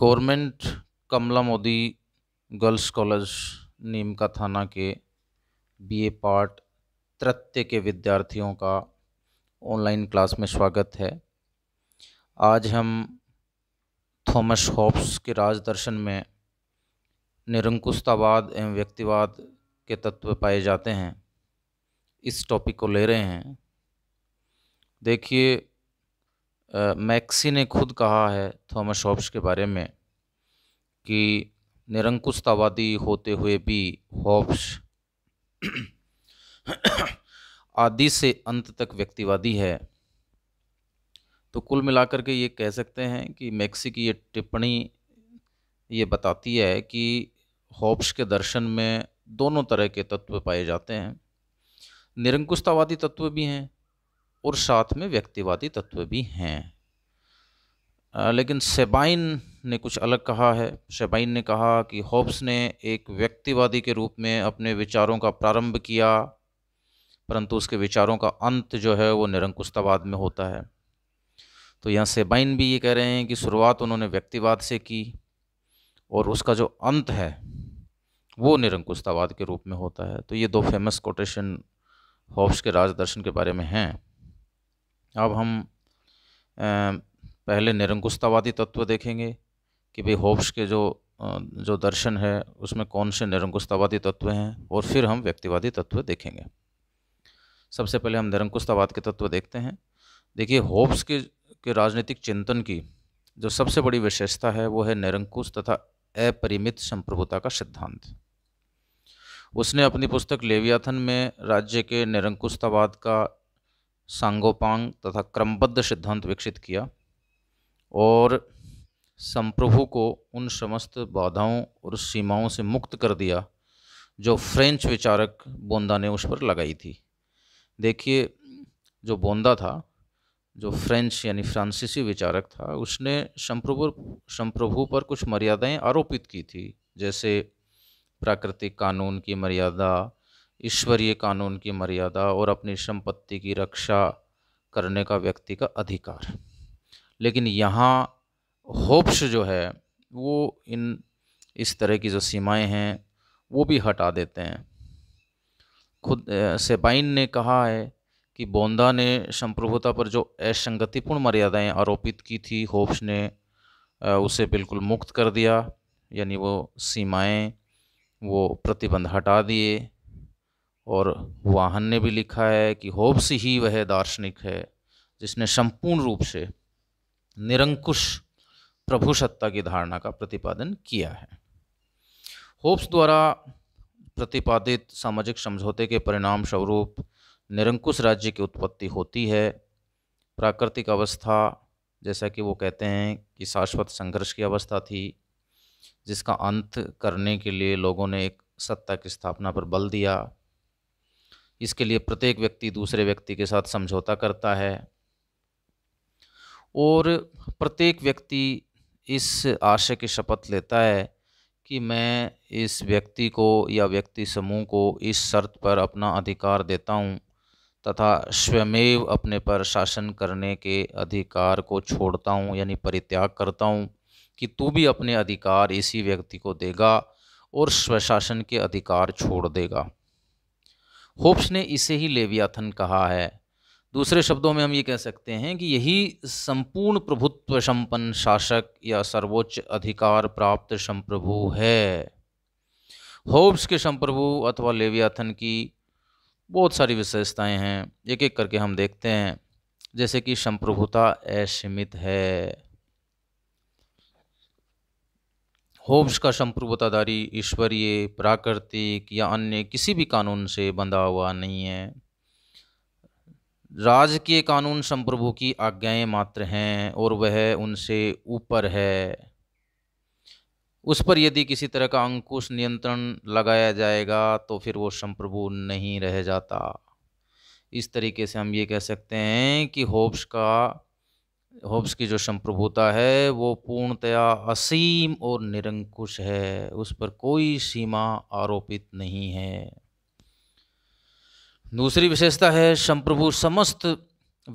Government Kamla Modi girls college Neemka Thana के BA part तृतीय के विद्यार्थियों का ऑनलाइन क्लास में स्वागत है आज हम थॉमस हॉब्स के राजदर्शन में निरंकुशतावाद एवं व्यक्तिवाद के तत्व पाए जाते हैं इस टॉपिक को ले रहे हैं देखिए मैक्सी ने खुद कहा है थॉमस शॉब्स के बारे में कि निरंकुशतावादी होते हुए भी हॉब्स आदि से अंत तक व्यक्तिवादी है तो कुल मिलाकर के ये कह सकते हैं कि मैक्सी की ये टिप्पणी ये बताती है कि हॉब्स के दर्शन में दोनों तरह के तत्व पाए जाते हैं निरंकुशतावादी तत्व भी हैं और साथ में व्यक्तिवादी तत्व भी हैं लेकिन सेबाइन ने कुछ अलग कहा है सेबाइन ने कहा कि होब्स ने एक व्यक्तिवादी के रूप में अपने विचारों का प्रारंभ किया परंतु उसके विचारों का अंत जो है वो निरंकुशतावाद में होता है तो यहाँ सेबाइन भी ये कह रहे हैं कि शुरुआत उन्होंने व्यक्तिवाद से की और उसका जो अंत है वो निरंकुशतावाद के रूप में होता है तो ये दो फेमस कोटेशन होब्स के राजदर्शन के बारे में हैं अब हम पहले निरंकुशतावादी तत्व देखेंगे कि भाई होप्स के जो जो दर्शन है उसमें कौन से निरंकुशतावादी तत्व हैं और फिर हम व्यक्तिवादी तत्व देखेंगे सबसे पहले हम निरंकुशतावाद के तत्व देखते हैं देखिए होप्स के के राजनीतिक चिंतन की जो सबसे बड़ी विशेषता है वो है निरंकुश तथा अपरिमित संप्रभुता का सिद्धांत उसने अपनी पुस्तक लेवियाथन में राज्य के निरंकुशतावाद का सांगोपांग तथा क्रमबद्ध सिद्धांत विकसित किया और संप्रभु को उन समस्त बाधाओं और सीमाओं से मुक्त कर दिया जो फ्रेंच विचारक बोंदा ने उस पर लगाई थी देखिए जो बोंदा था जो फ्रेंच यानी फ्रांसीसी विचारक था उसने संप्रभु संप्रभु पर कुछ मर्यादाएं आरोपित की थी जैसे प्राकृतिक कानून की मर्यादा ईश्वरीय कानून की मर्यादा और अपनी संपत्ति की रक्षा करने का व्यक्ति का अधिकार लेकिन यहाँ होप्स जो है वो इन इस तरह की जो सीमाएं हैं वो भी हटा देते हैं खुद सेबाइन ने कहा है कि बोंदा ने संप्रभुता पर जो असंगतिपूर्ण मर्यादाएं आरोपित की थी होप्स ने उसे बिल्कुल मुक्त कर दिया यानी वो सीमाएं वो प्रतिबंध हटा दिए और वाहन ने भी लिखा है कि होब्स ही वह दार्शनिक है जिसने संपूर्ण रूप से निरंकुश प्रभु सत्ता की धारणा का प्रतिपादन किया है होप्स द्वारा प्रतिपादित सामाजिक समझौते के परिणाम स्वरूप निरंकुश राज्य की उत्पत्ति होती है प्राकृतिक अवस्था जैसा कि वो कहते हैं कि शाश्वत संघर्ष की अवस्था थी जिसका अंत करने के लिए लोगों ने एक सत्ता की स्थापना पर बल दिया इसके लिए प्रत्येक व्यक्ति दूसरे व्यक्ति के साथ समझौता करता है और प्रत्येक व्यक्ति इस आशय की शपथ लेता है कि मैं इस व्यक्ति को या व्यक्ति समूह को इस शर्त पर अपना अधिकार देता हूँ तथा स्वयमेव अपने पर शासन करने के अधिकार को छोड़ता हूँ यानी परित्याग करता हूँ कि तू भी अपने अधिकार इसी व्यक्ति को देगा और स्वशासन के अधिकार छोड़ देगा होप्स ने इसे ही लेवियाथन कहा है दूसरे शब्दों में हम ये कह सकते हैं कि यही संपूर्ण प्रभुत्व संपन्न शासक या सर्वोच्च अधिकार प्राप्त संप्रभु है होब्स के संप्रभु अथवा लेवियाथन की बहुत सारी विशेषताएं हैं एक एक करके हम देखते हैं जैसे कि संप्रभुता असीमित है होब्स का संप्रभुताधारी ईश्वरीय प्राकृतिक या अन्य किसी भी कानून से बंधा हुआ नहीं है राजकीय कानून संप्रभु की आज्ञाएं मात्र हैं और वह उनसे ऊपर है उस पर यदि किसी तरह का अंकुश नियंत्रण लगाया जाएगा तो फिर वो संप्रभु नहीं रह जाता इस तरीके से हम ये कह सकते हैं कि होब्स का होब्स की जो संप्रभुता है वो पूर्णतया असीम और निरंकुश है उस पर कोई सीमा आरोपित नहीं है दूसरी विशेषता है संप्रभु समस्त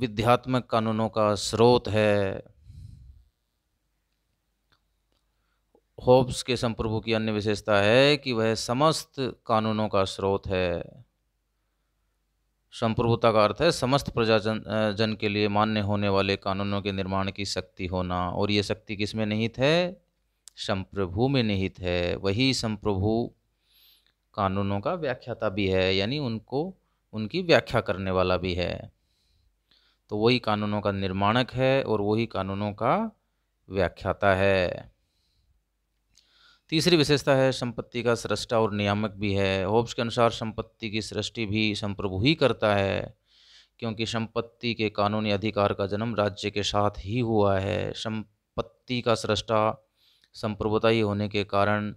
विध्यात्मक कानूनों का स्रोत है होब्स के संप्रभु की अन्य विशेषता है कि वह समस्त कानूनों का स्रोत है संप्रभुता का अर्थ है समस्त प्रजाजन जन के लिए मान्य होने वाले कानूनों के निर्माण की शक्ति होना और ये शक्ति किस में निहित है संप्रभु में निहित है वही संप्रभु कानूनों का व्याख्याता भी है यानी उनको उनकी व्याख्या करने वाला भी है तो वही कानूनों का निर्माणक है और वही कानूनों का व्याख्याता है तीसरी विशेषता है संपत्ति का सृष्टा और नियामक भी है होब्स के अनुसार संपत्ति की सृष्टि भी संप्रभु ही करता है क्योंकि संपत्ति के कानूनी अधिकार का जन्म राज्य के साथ ही हुआ है संपत्ति का सृष्टा संप्रभुता ही होने के कारण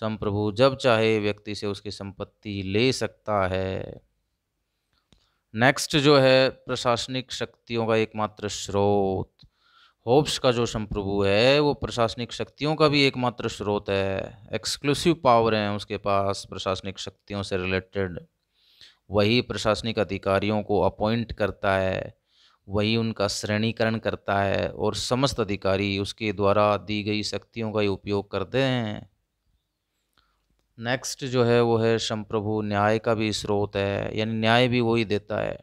संप्रभु जब चाहे व्यक्ति से उसकी संपत्ति ले सकता है नेक्स्ट जो है प्रशासनिक शक्तियों का एकमात्र स्रोत होप्स का जो संप्रभु है वो प्रशासनिक शक्तियों का भी एकमात्र स्रोत है एक्सक्लूसिव पावर है उसके पास प्रशासनिक शक्तियों से रिलेटेड वही प्रशासनिक अधिकारियों को अपॉइंट करता है वही उनका श्रेणीकरण करता है और समस्त अधिकारी उसके द्वारा दी गई शक्तियों का ही उपयोग करते हैं नेक्स्ट जो है वो है संप्रभु न्याय का भी स्रोत है यानी न्याय भी वही देता है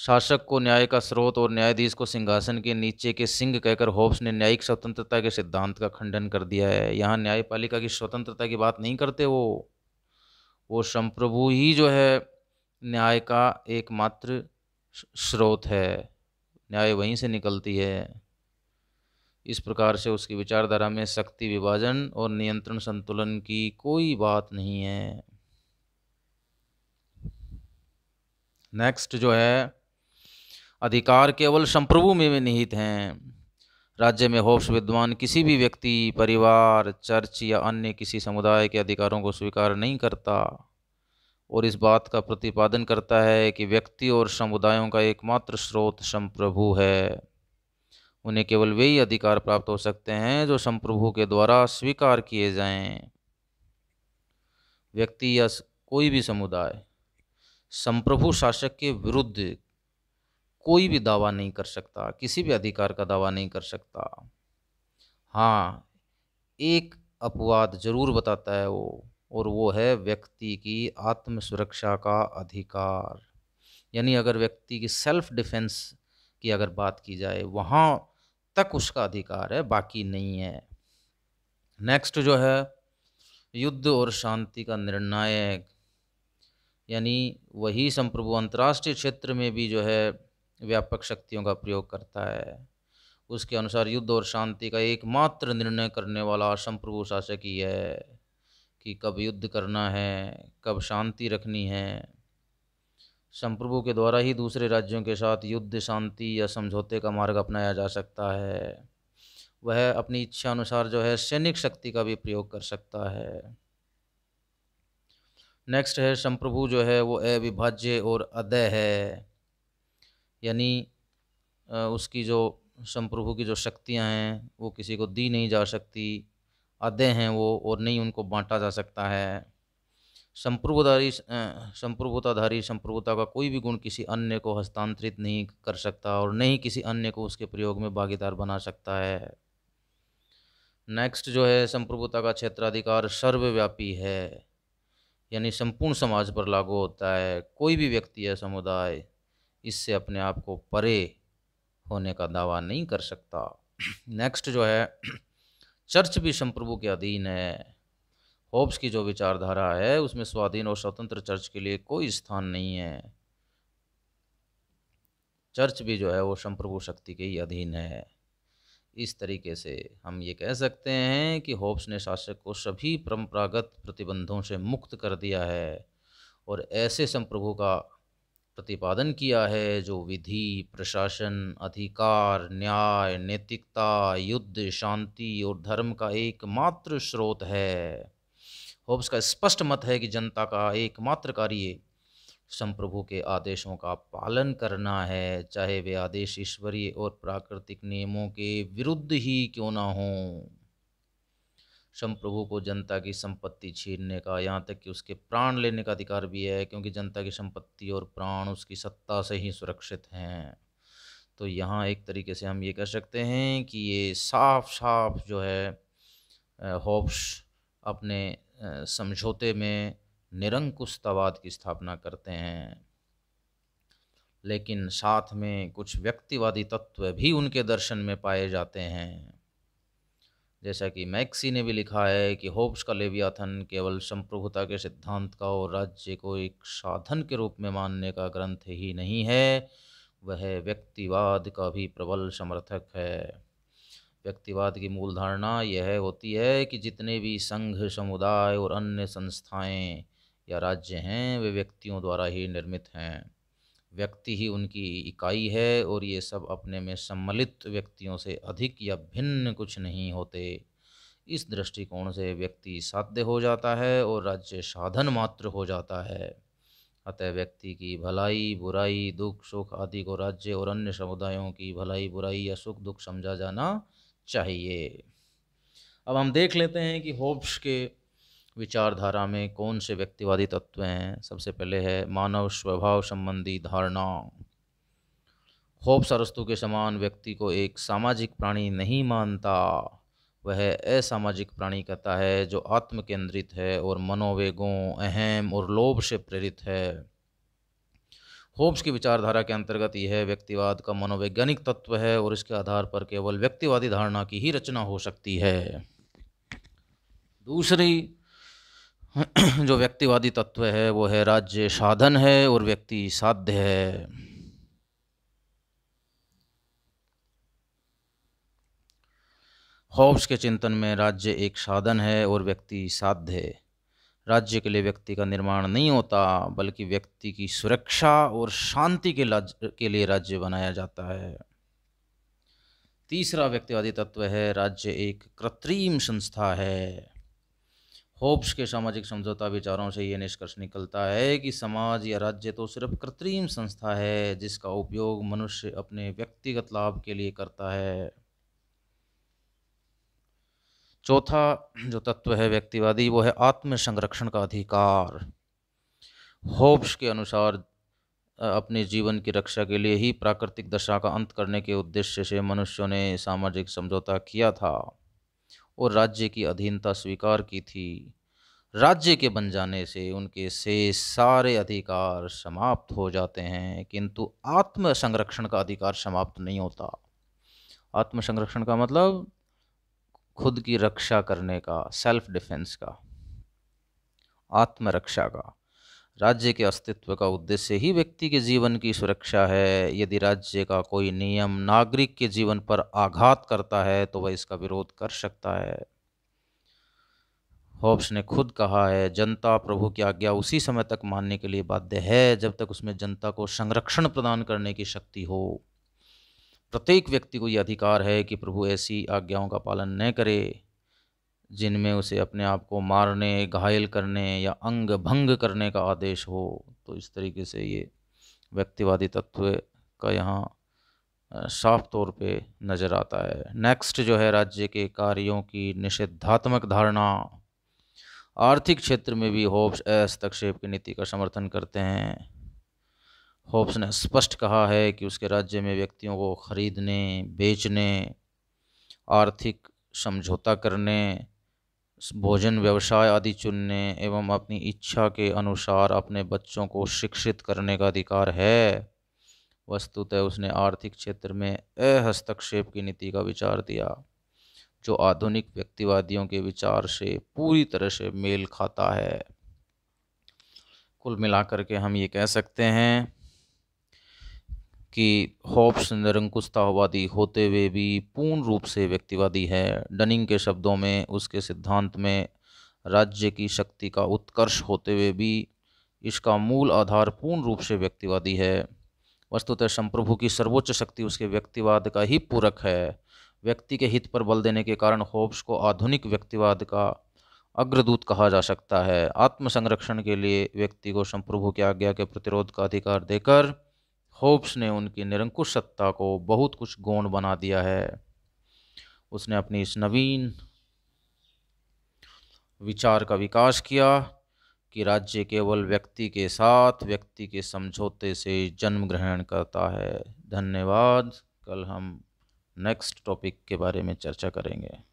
शासक को न्याय का स्रोत और न्यायाधीश को सिंहासन के नीचे के सिंह कहकर होब्स ने न्यायिक स्वतंत्रता के सिद्धांत का खंडन कर दिया है यहाँ न्यायपालिका की स्वतंत्रता की बात नहीं करते वो वो संप्रभु ही जो है न्याय का एकमात्र स्रोत है न्याय वहीं से निकलती है इस प्रकार से उसकी विचारधारा में शक्ति विभाजन और नियंत्रण संतुलन की कोई बात नहीं है नेक्स्ट जो है अधिकार केवल संप्रभु में, में निहित हैं राज्य में होप्स विद्वान किसी भी व्यक्ति परिवार चर्च या अन्य किसी समुदाय के अधिकारों को स्वीकार नहीं करता और इस बात का प्रतिपादन करता है कि व्यक्ति और समुदायों का एकमात्र स्रोत संप्रभु है उन्हें केवल वही अधिकार प्राप्त हो सकते हैं जो संप्रभु के द्वारा स्वीकार किए जाएं। व्यक्ति या कोई भी समुदाय संप्रभु शासक के विरुद्ध कोई भी दावा नहीं कर सकता किसी भी अधिकार का दावा नहीं कर सकता हाँ एक अपवाद जरूर बताता है वो और वो है व्यक्ति की आत्म सुरक्षा का अधिकार यानी अगर व्यक्ति की सेल्फ डिफेंस की अगर बात की जाए वहाँ तक उसका अधिकार है बाकी नहीं है नेक्स्ट जो है युद्ध और शांति का निर्णायक यानी वही संप्रभु अंतर्राष्ट्रीय क्षेत्र में भी जो है व्यापक शक्तियों का प्रयोग करता है उसके अनुसार युद्ध और शांति का एकमात्र निर्णय करने वाला आश्रम प्रभु शासक ही है कि कब युद्ध करना है कब शांति रखनी है संप्रभु के द्वारा ही दूसरे राज्यों के साथ युद्ध शांति या समझौते का मार्ग अपनाया जा सकता है वह अपनी इच्छा अनुसार जो है सैनिक शक्ति का भी प्रयोग कर सकता है नेक्स्ट है संप्रभु जो है वो अविभाज्य और अदय है यानी उसकी जो संप्रभु की जो शक्तियाँ हैं वो किसी को दी नहीं जा सकती अदे हैं वो और नहीं उनको बांटा जा सकता है संप्रभुधारी संप्रभुताधारी संप्रभुता का कोई भी गुण किसी अन्य को हस्तांतरित नहीं कर सकता और नहीं किसी अन्य को उसके प्रयोग में भागीदार बना सकता है नेक्स्ट जो है संप्रभुता का क्षेत्राधिकार सर्वव्यापी है यानी संपूर्ण समाज पर लागू होता है कोई भी व्यक्ति या समुदाय इससे अपने आप को परे होने का दावा नहीं कर सकता नेक्स्ट जो है चर्च भी संप्रभु के अधीन है होब्स की जो विचारधारा है उसमें स्वाधीन और स्वतंत्र चर्च के लिए कोई स्थान नहीं है चर्च भी जो है वो संप्रभु शक्ति के ही अधीन है इस तरीके से हम ये कह सकते हैं कि होब्स ने शासक को सभी परंपरागत प्रतिबंधों से मुक्त कर दिया है और ऐसे संप्रभु का प्रतिपादन किया है जो विधि प्रशासन अधिकार न्याय नैतिकता युद्ध शांति और धर्म का एकमात्र स्रोत है होब्स का स्पष्ट मत है कि जनता का एकमात्र कार्य संप्रभु के आदेशों का पालन करना है चाहे वे आदेश ईश्वरीय और प्राकृतिक नियमों के विरुद्ध ही क्यों ना हों संप्रभु को जनता की संपत्ति छीनने का यहाँ तक कि उसके प्राण लेने का अधिकार भी है क्योंकि जनता की संपत्ति और प्राण उसकी सत्ता से ही सुरक्षित हैं तो यहाँ एक तरीके से हम ये कह सकते हैं कि ये साफ साफ जो है होप्स अपने समझौते में निरंकुशतावाद की स्थापना करते हैं लेकिन साथ में कुछ व्यक्तिवादी तत्व भी उनके दर्शन में पाए जाते हैं जैसा कि मैक्सी ने भी लिखा है कि होप्स का लेवियाथन केवल संप्रभुता के सिद्धांत का और राज्य को एक साधन के रूप में मानने का ग्रंथ ही नहीं है वह व्यक्तिवाद का भी प्रबल समर्थक है व्यक्तिवाद की मूल धारणा यह होती है कि जितने भी संघ समुदाय और अन्य संस्थाएं या राज्य हैं वे व्यक्तियों द्वारा ही निर्मित हैं व्यक्ति ही उनकी इकाई है और ये सब अपने में सम्मिलित व्यक्तियों से अधिक या भिन्न कुछ नहीं होते इस दृष्टिकोण से व्यक्ति साध्य हो जाता है और राज्य साधन मात्र हो जाता है अतः व्यक्ति की भलाई बुराई दुख सुख आदि को राज्य और अन्य समुदायों की भलाई बुराई या सुख दुख समझा जाना चाहिए अब हम देख लेते हैं कि होप्स के विचारधारा में कौन से व्यक्तिवादी तत्व हैं सबसे पहले है मानव स्वभाव संबंधी धारणा होप सरस्तु के समान व्यक्ति को एक सामाजिक प्राणी नहीं मानता वह असामाजिक प्राणी कहता है जो आत्म केंद्रित है और मनोवेगों अहम और लोभ से प्रेरित है होप्स की विचारधारा के अंतर्गत यह व्यक्तिवाद का मनोवैज्ञानिक तत्व है और इसके आधार पर केवल व्यक्तिवादी धारणा की ही रचना हो सकती है दूसरी जो व्यक्तिवादी तत्व है वो है राज्य साधन है और व्यक्ति साध्य है हॉब्स के चिंतन में राज्य एक साधन है और व्यक्ति साध्य है राज्य के लिए व्यक्ति का निर्माण नहीं होता बल्कि व्यक्ति की सुरक्षा और शांति के लाज के लिए राज्य बनाया जाता है तीसरा व्यक्तिवादी तत्व है राज्य एक कृत्रिम संस्था है होप्स के सामाजिक समझौता विचारों से ये निष्कर्ष निकलता है कि समाज या राज्य तो सिर्फ कृत्रिम संस्था है जिसका उपयोग मनुष्य अपने व्यक्तिगत लाभ के लिए करता है चौथा जो तत्व है व्यक्तिवादी वो है आत्म संरक्षण का अधिकार होप्स के अनुसार अपने जीवन की रक्षा के लिए ही प्राकृतिक दशा का अंत करने के उद्देश्य से मनुष्यों ने सामाजिक समझौता किया था और राज्य की अधीनता स्वीकार की थी राज्य के बन जाने से उनके से सारे अधिकार समाप्त हो जाते हैं किंतु आत्म संरक्षण का अधिकार समाप्त नहीं होता आत्म संरक्षण का मतलब खुद की रक्षा करने का सेल्फ डिफेंस का आत्मरक्षा का राज्य के अस्तित्व का उद्देश्य ही व्यक्ति के जीवन की सुरक्षा है यदि राज्य का कोई नियम नागरिक के जीवन पर आघात करता है तो वह इसका विरोध कर सकता है होब्स ने खुद कहा है जनता प्रभु की आज्ञा उसी समय तक मानने के लिए बाध्य है जब तक उसमें जनता को संरक्षण प्रदान करने की शक्ति हो प्रत्येक व्यक्ति को यह अधिकार है कि प्रभु ऐसी आज्ञाओं का पालन न करे जिनमें उसे अपने आप को मारने घायल करने या अंग भंग करने का आदेश हो तो इस तरीके से ये व्यक्तिवादी तत्व का यहाँ साफ तौर पे नज़र आता है नेक्स्ट जो है राज्य के कार्यों की निषेधात्मक धारणा आर्थिक क्षेत्र में भी होप्स हस्तक्षेप की नीति का समर्थन करते हैं होप्स ने स्पष्ट कहा है कि उसके राज्य में व्यक्तियों को खरीदने बेचने आर्थिक समझौता करने भोजन व्यवसाय आदि चुनने एवं अपनी इच्छा के अनुसार अपने बच्चों को शिक्षित करने का अधिकार है वस्तुतः उसने आर्थिक क्षेत्र में अहस्तक्षेप की नीति का विचार दिया जो आधुनिक व्यक्तिवादियों के विचार से पूरी तरह से मेल खाता है कुल मिलाकर के हम ये कह सकते हैं कि हॉब्स निरंकुशतावादी होते हुए भी पूर्ण रूप से व्यक्तिवादी है डनिंग के शब्दों में उसके सिद्धांत में राज्य की शक्ति का उत्कर्ष होते हुए भी इसका मूल आधार पूर्ण रूप से व्यक्तिवादी है वस्तुतः संप्रभु की सर्वोच्च शक्ति उसके व्यक्तिवाद का ही पूरक है व्यक्ति के हित पर बल देने के कारण होब्स को आधुनिक व्यक्तिवाद का अग्रदूत कहा जा सकता है आत्मसंरक्षण के लिए व्यक्ति को संप्रभु की आज्ञा के प्रतिरोध का अधिकार देकर होप्स ने उनकी निरंकुश सत्ता को बहुत कुछ गौण बना दिया है उसने अपनी इस नवीन विचार का विकास किया कि राज्य केवल व्यक्ति के साथ व्यक्ति के समझौते से जन्म ग्रहण करता है धन्यवाद कल हम नेक्स्ट टॉपिक के बारे में चर्चा करेंगे